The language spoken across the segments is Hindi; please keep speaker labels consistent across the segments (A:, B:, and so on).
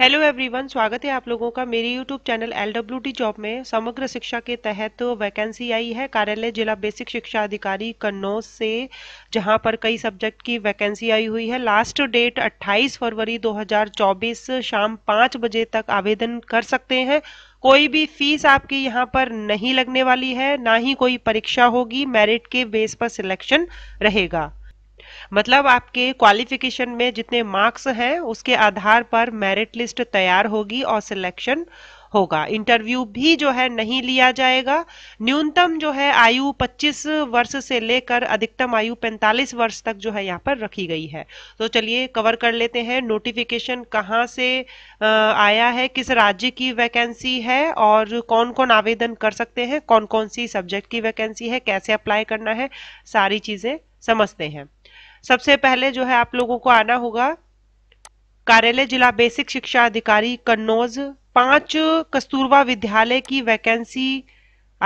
A: हेलो एवरीवन स्वागत है आप लोगों का मेरी YouTube channel L W job में समग्र शिक्षा के तहत तो वैकेंसी आई है कार्यालय जिला बेसिक शिक्षा अधिकारी कन्नौज से जहां पर कई सब्जेक्ट की वैकेंसी आई हुई है लास्ट डेट 28 फरवरी 2024 शाम 5 बजे तक आवेदन कर सकते हैं कोई भी फीस आपकी यहाँ पर नहीं लगने वाली है ना ही कोई परीक्षा होगी मेरिट के बेस पर सिलेक्शन रहेगा मतलब आपके क्वालिफिकेशन में जितने मार्क्स हैं उसके आधार पर मेरिट लिस्ट तैयार होगी और सिलेक्शन होगा इंटरव्यू भी जो है नहीं लिया जाएगा न्यूनतम जो है आयु 25 वर्ष से लेकर अधिकतम आयु 45 वर्ष तक जो है यहाँ पर रखी गई है तो चलिए कवर कर लेते हैं नोटिफिकेशन कहाँ से आया है किस राज्य की वैकेंसी है और कौन कौन आवेदन कर सकते हैं कौन कौन सी सब्जेक्ट की वैकेंसी है कैसे अप्लाई करना है सारी चीज़ें समझते हैं सबसे पहले जो है आप लोगों को आना होगा कार्यालय जिला बेसिक शिक्षा अधिकारी कन्नौज पांच कस्तूरबा विद्यालय की वैकेंसी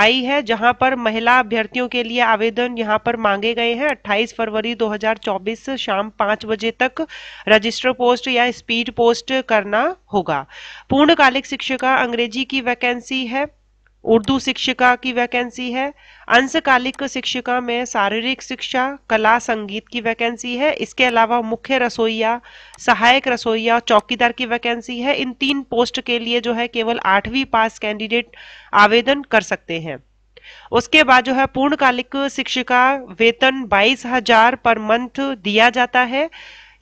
A: आई है जहां पर महिला अभ्यर्थियों के लिए आवेदन यहां पर मांगे गए हैं 28 फरवरी 2024 शाम पांच बजे तक रजिस्टर पोस्ट या स्पीड पोस्ट करना होगा पूर्णकालिक शिक्षिका अंग्रेजी की वैकेंसी है उर्दू शिक्षिका की वैकेंसी है अंशकालिक शिक्षिका में शारीरिक शिक्षा कला संगीत की वैकेंसी है इसके अलावा मुख्य रसोईया सहायक रसोईया चौकीदार की वैकेंसी है इन तीन पोस्ट के लिए जो है केवल आठवीं पास कैंडिडेट आवेदन कर सकते हैं उसके बाद जो है पूर्णकालिक शिक्षिका वेतन बाईस हजार पर मंथ दिया जाता है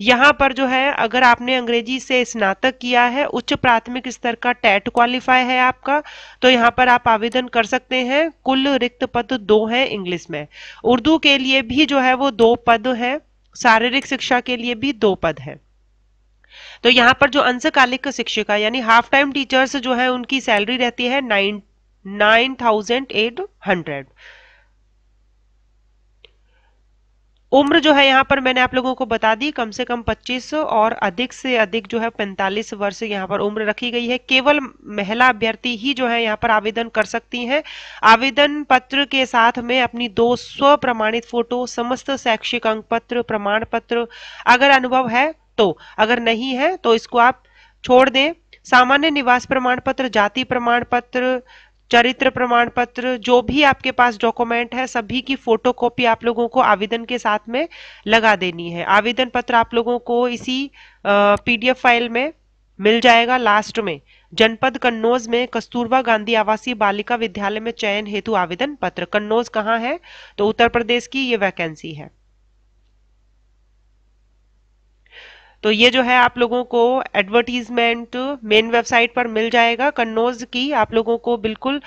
A: यहाँ पर जो है अगर आपने अंग्रेजी से स्नातक किया है उच्च प्राथमिक स्तर का टेट क्वालिफाई है आपका तो यहाँ पर आप आवेदन कर सकते हैं कुल रिक्त पद दो हैं इंग्लिश में उर्दू के लिए भी जो है वो दो पद हैं शारीरिक शिक्षा के लिए भी दो पद हैं तो यहाँ पर जो अंशकालिक शिक्षिका यानी हाफ टाइम टीचर्स जो है उनकी सैलरी रहती है nine nine thousand eight hundred उम्र जो है यहाँ पर मैंने आप लोगों को बता दी कम से कम 2500 और अधिक से अधिक जो है 45 वर्ष यहाँ पर उम्र रखी गई है केवल महिला अभ्यर्थी ही जो है यहाँ पर आवेदन कर सकती हैं आवेदन पत्र के साथ में अपनी दो स्व प्रमाणित फोटो समस्त शैक्षिक अंक पत्र प्रमाण पत्र अगर अनुभव है तो अगर नहीं है तो इसको आप छोड़ दें सामान्य निवास प्रमाण पत्र जाति प्रमाण पत्र चरित्र प्रमाण पत्र जो भी आपके पास डॉक्यूमेंट है सभी की फोटोकॉपी आप लोगों को आवेदन के साथ में लगा देनी है आवेदन पत्र आप लोगों को इसी पीडीएफ फाइल में मिल जाएगा लास्ट में जनपद कन्नौज में कस्तूरबा गांधी आवासीय बालिका विद्यालय में चयन हेतु आवेदन पत्र कन्नौज कहाँ है तो उत्तर प्रदेश की ये वैकेंसी है तो ये जो है आप लोगों को एडवर्टीजमेंट मेन वेबसाइट पर मिल जाएगा कन्नोज की आप लोगों को बिल्कुल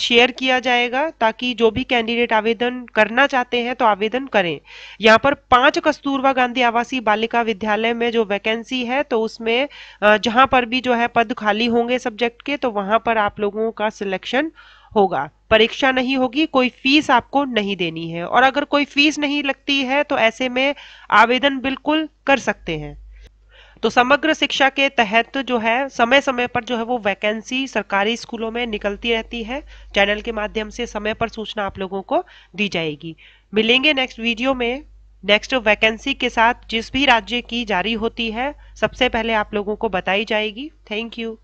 A: शेयर किया जाएगा ताकि जो भी कैंडिडेट आवेदन करना चाहते हैं तो आवेदन करें यहाँ पर पांच कस्तूरबा गांधी आवासीय बालिका विद्यालय में जो वैकेंसी है तो उसमें जहां पर भी जो है पद खाली होंगे सब्जेक्ट के तो वहां पर आप लोगों का सिलेक्शन होगा परीक्षा नहीं होगी कोई फीस आपको नहीं देनी है और अगर कोई फीस नहीं लगती है तो ऐसे में आवेदन बिल्कुल कर सकते हैं तो समग्र शिक्षा के तहत जो है समय समय पर जो है वो वैकेंसी सरकारी स्कूलों में निकलती रहती है चैनल के माध्यम से समय पर सूचना आप लोगों को दी जाएगी मिलेंगे नेक्स्ट वीडियो में नेक्स्ट वैकेंसी के साथ जिस भी राज्य की जारी होती है सबसे पहले आप लोगों को बताई जाएगी थैंक यू